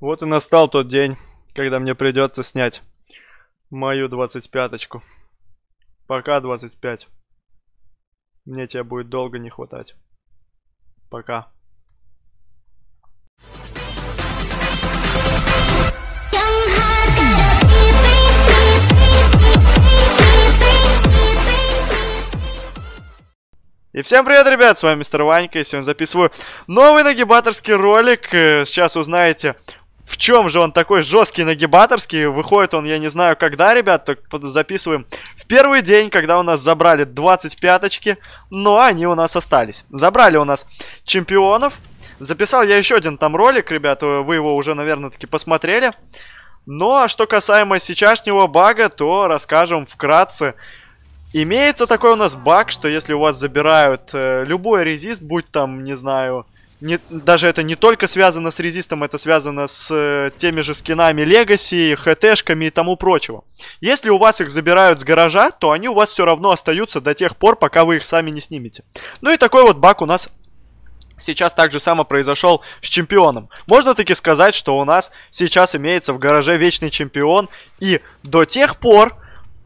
Вот и настал тот день, когда мне придется снять мою 25-очку. Пока 25. Мне тебя будет долго не хватать. Пока. И всем привет, ребят, с вами мистер Ванька, и сегодня записываю новый нагибаторский ролик. Э, сейчас узнаете, в чем же он такой жесткий нагибаторский? Выходит он, я не знаю, когда, ребят, так записываем в первый день, когда у нас забрали 25 пяточки, но они у нас остались. Забрали у нас чемпионов. Записал я еще один там ролик, ребят, вы его уже, наверное, таки посмотрели. Ну, а что касаемо сейчасшнего бага, то расскажем вкратце. Имеется такой у нас баг, что если у вас забирают э, любой резист, будь там, не знаю, не, даже это не только связано с резистом, это связано с э, теми же скинами Legacy, ХТшками и тому прочего. Если у вас их забирают с гаража, то они у вас все равно остаются до тех пор, пока вы их сами не снимете. Ну и такой вот баг у нас сейчас так же само произошел с чемпионом. Можно таки сказать, что у нас сейчас имеется в гараже вечный чемпион, и до тех пор,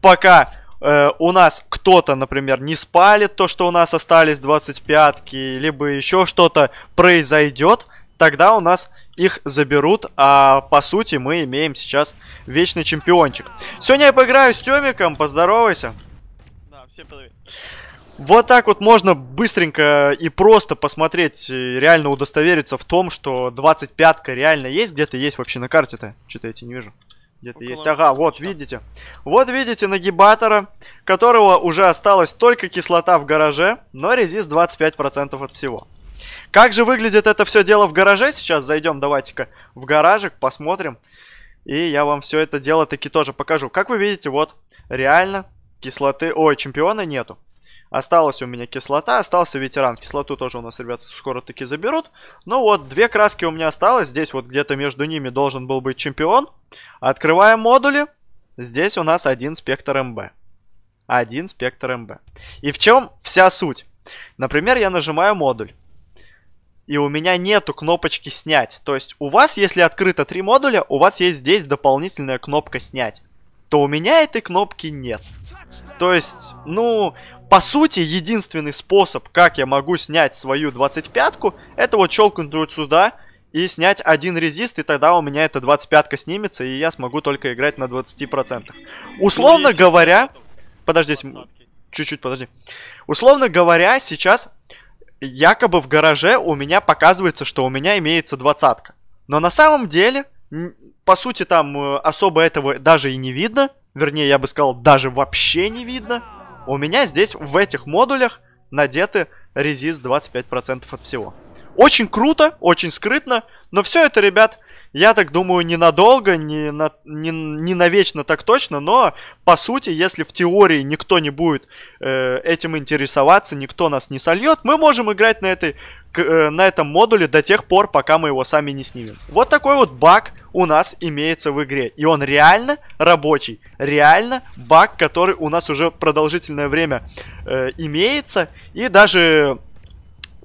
пока Э, у нас кто-то, например, не спалит то, что у нас остались 25-ки, либо еще что-то произойдет, тогда у нас их заберут, а по сути мы имеем сейчас вечный чемпиончик. Сегодня я поиграю с Тёмиком, поздоровайся. Да, всем привет. Вот так вот можно быстренько и просто посмотреть, реально удостовериться в том, что 25-ка реально есть, где-то есть вообще на карте-то. Что-то я тебя не вижу. Где-то есть. Ага, вот видите. Вот видите нагибатора, которого уже осталась только кислота в гараже, но резист 25% от всего. Как же выглядит это все дело в гараже? Сейчас зайдем, давайте-ка, в гаражик, посмотрим. И я вам все это дело таки тоже покажу. Как вы видите, вот, реально кислоты... Ой, чемпиона нету. Осталась у меня кислота, остался ветеран. Кислоту тоже у нас, ребят, скоро таки заберут. Ну вот, две краски у меня осталось. Здесь вот где-то между ними должен был быть чемпион. Открываем модули. Здесь у нас один спектр МБ. Один спектр МБ. И в чем вся суть? Например, я нажимаю модуль. И у меня нету кнопочки «Снять». То есть у вас, если открыто три модуля, у вас есть здесь дополнительная кнопка «Снять». То у меня этой кнопки нет. То есть, ну, по сути, единственный способ, как я могу снять свою 25-ку, это вот щелкнуть сюда и снять один резист, и тогда у меня эта 25-ка снимется, и я смогу только играть на 20%. Условно говоря... Подождите, чуть-чуть подожди. Условно говоря, сейчас якобы в гараже у меня показывается, что у меня имеется двадцатка. Но на самом деле, по сути, там э, особо этого даже и не видно. Вернее, я бы сказал, даже вообще не видно. У меня здесь в этих модулях надеты резист 25% от всего. Очень круто, очень скрытно, но все это, ребят, я так думаю, ненадолго, не, на, не, не навечно так точно, но по сути, если в теории никто не будет э, этим интересоваться, никто нас не сольет, мы можем играть на, этой, к, э, на этом модуле до тех пор, пока мы его сами не снимем. Вот такой вот баг у нас имеется в игре. И он реально рабочий, реально баг, который у нас уже продолжительное время э, имеется. И даже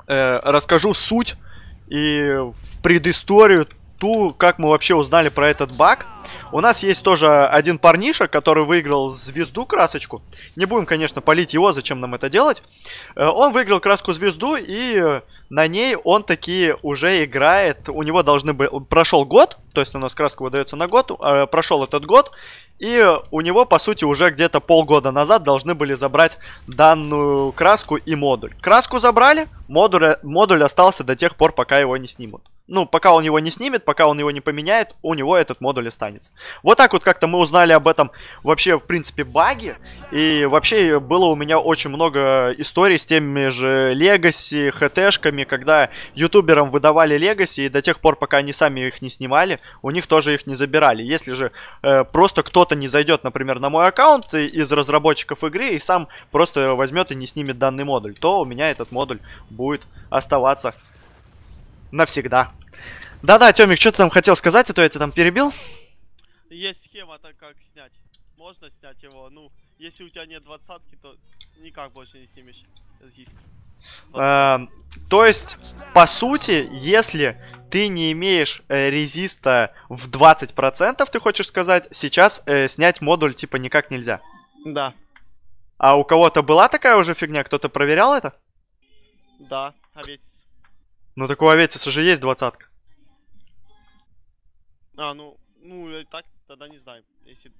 э, расскажу суть и предысторию ту, как мы вообще узнали про этот баг. У нас есть тоже один парниша, который выиграл звезду красочку. Не будем, конечно, полить его, зачем нам это делать. Э, он выиграл краску звезду и на ней он такие уже играет, у него должны были, прошел год, то есть у нас краска выдается на год, э, прошел этот год, и у него, по сути, уже где-то полгода назад должны были забрать данную краску и модуль. Краску забрали, модуль, модуль остался до тех пор, пока его не снимут ну, пока он его не снимет, пока он его не поменяет, у него этот модуль останется. Вот так вот как-то мы узнали об этом вообще, в принципе, баги И вообще было у меня очень много историй с теми же Legacy, хт-шками, когда ютуберам выдавали Legacy, и до тех пор, пока они сами их не снимали, у них тоже их не забирали. Если же э, просто кто-то не зайдет, например, на мой аккаунт из разработчиков игры и сам просто возьмет и не снимет данный модуль, то у меня этот модуль будет оставаться навсегда. Да-да, Тёмик, что ты там хотел сказать, а то я тебя там перебил? Есть схема, так как снять. Можно снять его, ну, если у тебя нет двадцатки, то никак больше не снимешь. Здесь. А, то есть, по сути, если ты не имеешь э, резиста в 20%, ты хочешь сказать, сейчас э, снять модуль типа никак нельзя. Да. А у кого-то была такая уже фигня? Кто-то проверял это? Да, а ведь ну так у Аветиса же есть двадцатка. А, ну, ну я так тогда не знаю. Если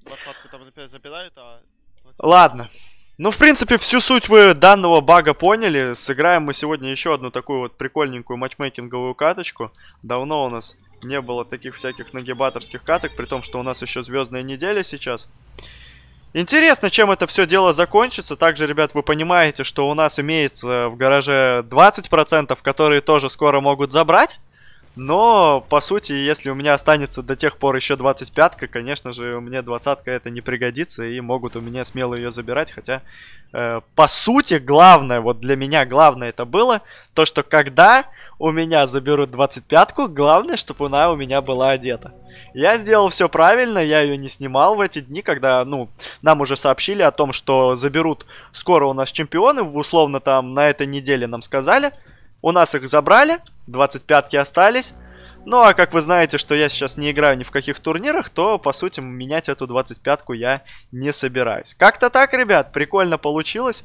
двадцатку там опять забирают, а... 20... Ладно. Ну, в принципе, всю суть вы данного бага поняли. Сыграем мы сегодня еще одну такую вот прикольненькую матчмейкинговую каточку. Давно у нас не было таких всяких нагибаторских каток, при том, что у нас еще звездная неделя сейчас. Интересно, чем это все дело закончится. Также, ребят, вы понимаете, что у нас имеется в гараже 20%, которые тоже скоро могут забрать. Но, по сути, если у меня останется до тех пор еще 25-ка, конечно же, мне 20-ка это не пригодится, и могут у меня смело ее забирать. Хотя, э, по сути, главное, вот для меня главное это было, то, что когда у меня заберут 25-ку, главное, чтобы она у меня была одета. Я сделал все правильно, я ее не снимал в эти дни, когда, ну, нам уже сообщили о том, что заберут скоро у нас чемпионы, условно там на этой неделе нам сказали. У нас их забрали, 25-ки остались. Ну, а как вы знаете, что я сейчас не играю ни в каких турнирах, то, по сути, менять эту 25-ку я не собираюсь. Как-то так, ребят, прикольно получилось.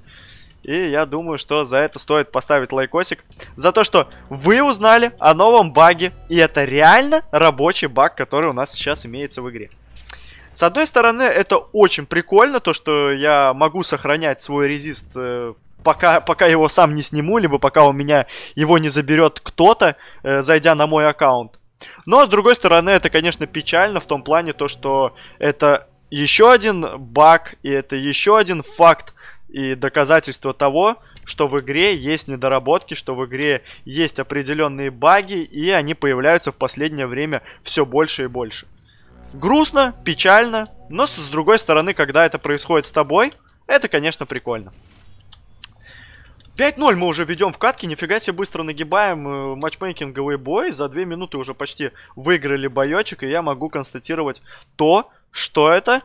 И я думаю, что за это стоит поставить лайкосик. За то, что вы узнали о новом баге. И это реально рабочий баг, который у нас сейчас имеется в игре. С одной стороны, это очень прикольно, то, что я могу сохранять свой резист, э, пока, пока его сам не сниму, либо пока у меня его не заберет кто-то, э, зайдя на мой аккаунт. Но, с другой стороны, это, конечно, печально в том плане, то, что это еще один баг, и это еще один факт и доказательство того, что в игре есть недоработки, что в игре есть определенные баги, и они появляются в последнее время все больше и больше. Грустно, печально, но с другой стороны, когда это происходит с тобой, это, конечно, прикольно. 5-0 мы уже ведем в катке, нифига себе быстро нагибаем э, матчмейкинговый бой. За 2 минуты уже почти выиграли боечек, и я могу констатировать то, что это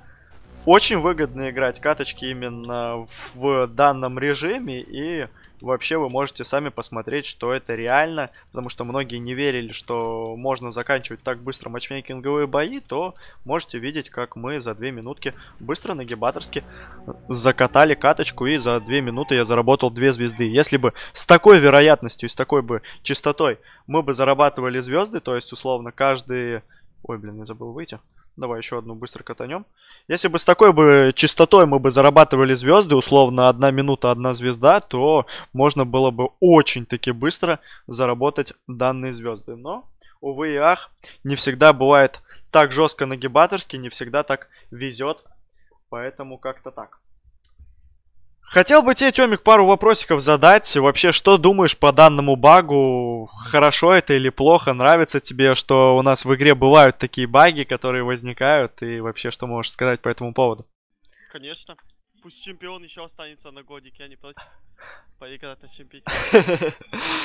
очень выгодно играть каточки именно в данном режиме и вообще вы можете сами посмотреть, что это реально, потому что многие не верили, что можно заканчивать так быстро матчмейкинговые бои, то можете видеть, как мы за две минутки быстро нагибаторски закатали каточку, и за две минуты я заработал две звезды. Если бы с такой вероятностью, с такой бы частотой мы бы зарабатывали звезды, то есть условно каждые... Ой, блин, я забыл выйти. Давай еще одну быстро катанем. Если бы с такой бы частотой мы бы зарабатывали звезды, условно, одна минута, одна звезда, то можно было бы очень-таки быстро заработать данные звезды. Но, увы и ах, не всегда бывает так жестко нагибаторски, не всегда так везет. Поэтому как-то так. Хотел бы тебе, Тёмик, пару вопросиков задать. Вообще, что думаешь по данному багу? Хорошо это или плохо? Нравится тебе, что у нас в игре бывают такие баги, которые возникают? И вообще, что можешь сказать по этому поводу? Конечно. Пусть чемпион еще останется на годик, я не против. Поиграть на чемпионе.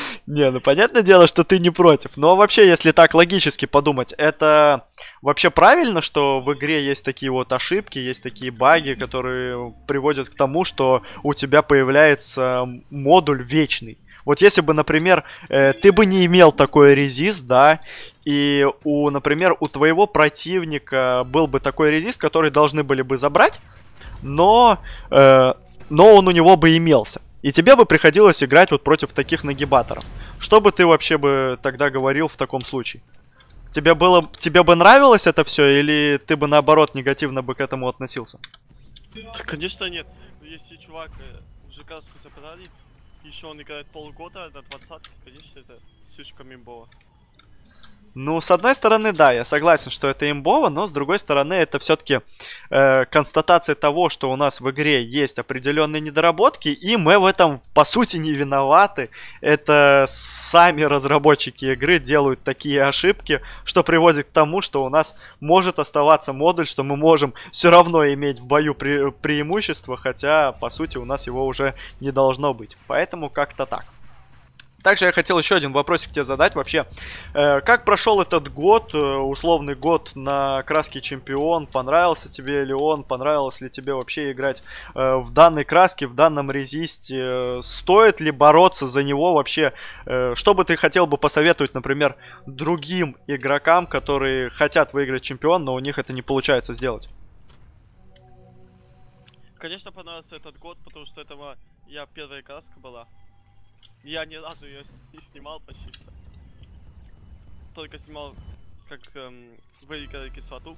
Не, ну понятное дело, что ты не против. Но вообще, если так логически подумать, это вообще правильно, что в игре есть такие вот ошибки, есть такие баги, которые приводят к тому, что у тебя появляется модуль вечный. Вот если бы, например, э, ты бы не имел такой резист, да, и у, например, у твоего противника был бы такой резист, который должны были бы забрать, но, э, но он у него бы имелся. И тебе бы приходилось играть вот против таких нагибаторов. Что бы ты вообще бы тогда говорил в таком случае? Тебе было, тебе бы нравилось это все, или ты бы наоборот негативно бы к этому относился? Да, конечно нет. Если чувак уже каску забрали, еще он играет полгода на двадцатке, конечно это слишком имбово. Ну, с одной стороны, да, я согласен, что это имбово, но с другой стороны, это все-таки э, констатация того, что у нас в игре есть определенные недоработки, и мы в этом, по сути, не виноваты. Это сами разработчики игры делают такие ошибки, что приводит к тому, что у нас может оставаться модуль, что мы можем все равно иметь в бою пре преимущество, хотя, по сути, у нас его уже не должно быть. Поэтому как-то так. Также я хотел еще один вопросик тебе задать вообще. Э, как прошел этот год, э, условный год на краске чемпион? Понравился тебе ли он? Понравилось ли тебе вообще играть э, в данной краске, в данном резисте? Стоит ли бороться за него вообще? Э, что бы ты хотел бы посоветовать, например, другим игрокам, которые хотят выиграть чемпион, но у них это не получается сделать? Конечно, понравился этот год, потому что это моя первая краска была. Я ни разу ее не снимал почти что. Только снимал, как эм, вырекал кислоту.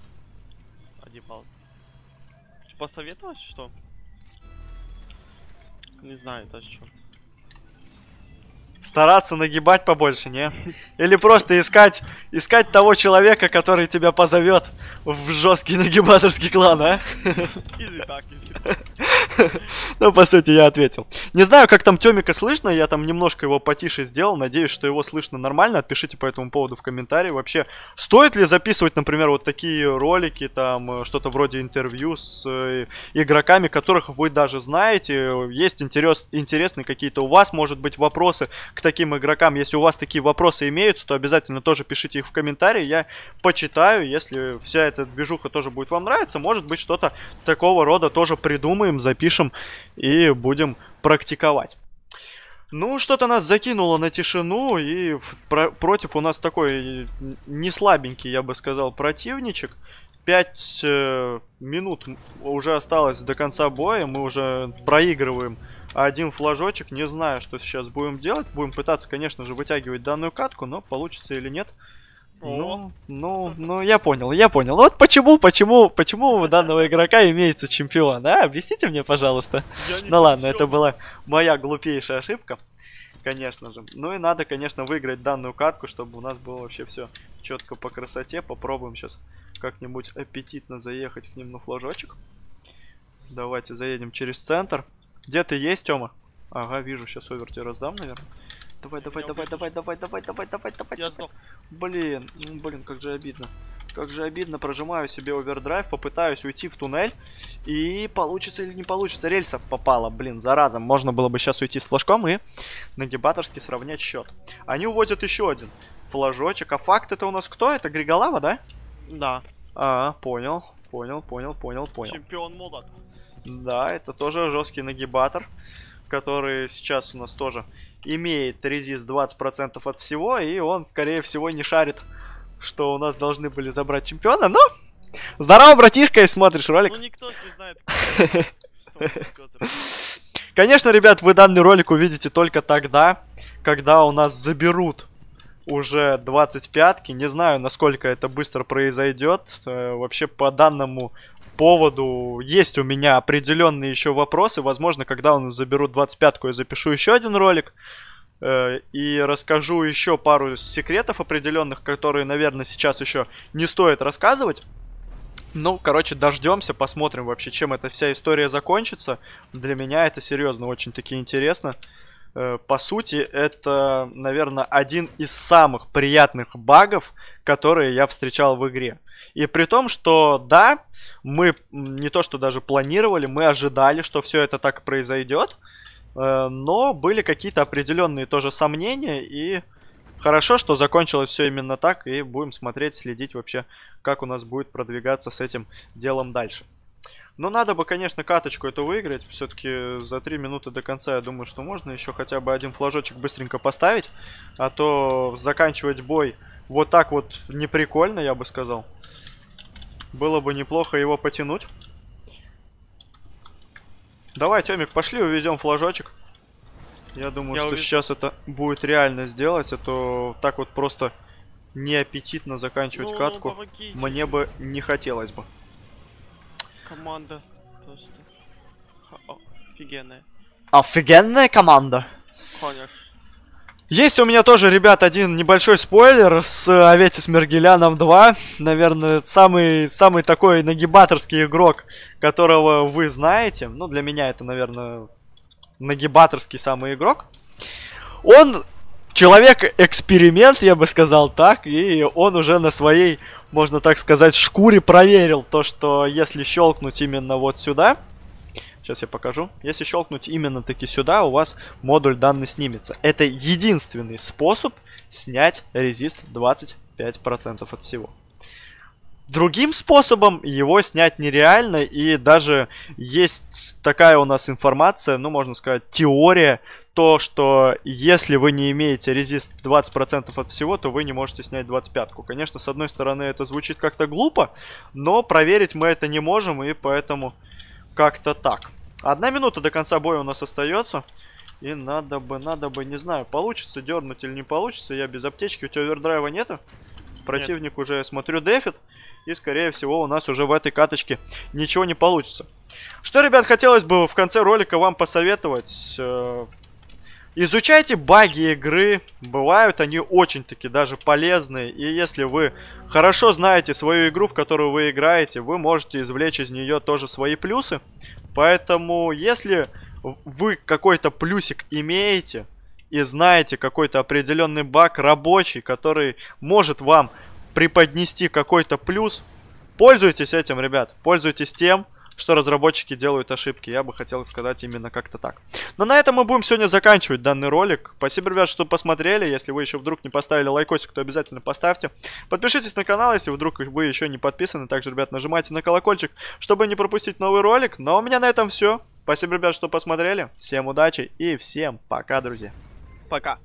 Одевал. Посоветовать что? Не знаю даже что. Стараться нагибать побольше, не? Или просто искать, искать того человека, который тебя позовет в жесткий нагибаторский клан, а? Или так, или так. Ну, по сути, я ответил. Не знаю, как там Тёмика слышно, я там немножко его потише сделал, надеюсь, что его слышно нормально. Отпишите по этому поводу в комментарии. Вообще, стоит ли записывать, например, вот такие ролики, там, э, что-то вроде интервью с э, игроками, которых вы даже знаете, есть интерес, интересные какие-то у вас, может быть, вопросы к таким игрокам. Если у вас такие вопросы имеются, то обязательно тоже пишите их в комментарии, я почитаю. Если вся эта движуха тоже будет вам нравиться, может быть, что-то такого рода тоже придумаем, запишем запишем и будем практиковать. Ну, что-то нас закинуло на тишину, и про против у нас такой не слабенький, я бы сказал, противничек. Пять э, минут уже осталось до конца боя, мы уже проигрываем один флажочек. Не знаю, что сейчас будем делать. Будем пытаться, конечно же, вытягивать данную катку, но получится или нет, ну, ну, ну, ну, я понял, я понял. Вот почему, почему, почему у данного игрока имеется чемпион, а? Объясните мне, пожалуйста. Ну ладно, это была моя глупейшая ошибка, конечно же. Ну и надо, конечно, выиграть данную катку, чтобы у нас было вообще все четко по красоте. Попробуем сейчас как-нибудь аппетитно заехать к ним на флажочек. Давайте заедем через центр. Где ты есть, Тёма? Ага, вижу, сейчас оверти раздам, наверное. Давай, давай, давай, давай, давай, давай, давай, давай, давай. Я сдох. Блин, блин, как же обидно. Как же обидно, прожимаю себе овердрайв, попытаюсь уйти в туннель. И получится или не получится. Рельса попала, блин, зараза. Можно было бы сейчас уйти с флажком и нагибаторски сравнять счет. Они увозят еще один флажочек. А факт это у нас кто? Это Григолава, да? Да. А, понял, понял, понял, понял, понял. Чемпион мода. Да, это тоже жесткий нагибатор который сейчас у нас тоже имеет резист 20% от всего, и он, скорее всего, не шарит, что у нас должны были забрать чемпиона, но... Ну, здорово, братишка, и смотришь ролик. Ну, никто не знает, Конечно, ребят, вы данный ролик увидите только тогда, когда у нас заберут уже 25-ки. Не знаю, насколько это быстро произойдет. Э, вообще, по данному поводу. Есть у меня определенные еще вопросы. Возможно, когда он нас заберут 25-ку, я запишу еще один ролик. Э, и расскажу еще пару секретов определенных, которые, наверное, сейчас еще не стоит рассказывать. Ну, короче, дождемся, посмотрим вообще, чем эта вся история закончится. Для меня это серьезно очень-таки интересно. Э, по сути, это, наверное, один из самых приятных багов, которые я встречал в игре. И при том, что да, мы не то что даже планировали, мы ожидали, что все это так произойдет, э, но были какие-то определенные тоже сомнения, и хорошо, что закончилось все именно так, и будем смотреть, следить вообще, как у нас будет продвигаться с этим делом дальше. Но ну, надо бы, конечно, каточку эту выиграть. Все-таки за 3 минуты до конца, я думаю, что можно еще хотя бы один флажочек быстренько поставить. А то заканчивать бой вот так вот неприкольно, я бы сказал. Было бы неплохо его потянуть. Давай, Тёмик, пошли, увезем флажочек. Я думаю, я что увез... сейчас это будет реально сделать, а то так вот просто неаппетитно заканчивать ну, катку помогите. мне бы не хотелось бы. Команда просто офигенная. Офигенная команда? Конечно. Есть у меня тоже, ребят, один небольшой спойлер с Аветис Мергеляном 2. Наверное, самый, самый такой нагибаторский игрок, которого вы знаете. Ну, для меня это, наверное, нагибаторский самый игрок. Он человек-эксперимент, я бы сказал так, и он уже на своей, можно так сказать, шкуре проверил то, что если щелкнуть именно вот сюда, Сейчас я покажу. Если щелкнуть именно таки сюда, у вас модуль данный снимется. Это единственный способ снять резист 25% от всего. Другим способом его снять нереально, и даже есть такая у нас информация, ну можно сказать, теория, то, что если вы не имеете резист 20% от всего, то вы не можете снять 25-ку. Конечно, с одной стороны это звучит как-то глупо, но проверить мы это не можем, и поэтому как-то так. Одна минута до конца боя у нас остается. И надо бы, надо бы, не знаю, получится дернуть или не получится. Я без аптечки. У тебя овердрайва нету? Противник Нет. уже, я смотрю, дефит. И, скорее всего, у нас уже в этой каточке ничего не получится. Что, ребят, хотелось бы в конце ролика вам посоветовать? Э, Изучайте баги игры, бывают они очень-таки даже полезные, и если вы хорошо знаете свою игру, в которую вы играете, вы можете извлечь из нее тоже свои плюсы. Поэтому, если вы какой-то плюсик имеете и знаете какой-то определенный баг рабочий, который может вам преподнести какой-то плюс, пользуйтесь этим, ребят, пользуйтесь тем, что разработчики делают ошибки. Я бы хотел сказать именно как-то так. Но ну, на этом мы будем сегодня заканчивать данный ролик. Спасибо, ребят, что посмотрели. Если вы еще вдруг не поставили лайкосик, то обязательно поставьте. Подпишитесь на канал, если вдруг вы еще не подписаны. Также, ребят, нажимайте на колокольчик, чтобы не пропустить новый ролик. Но ну, а у меня на этом все. Спасибо, ребят, что посмотрели. Всем удачи и всем пока, друзья. Пока.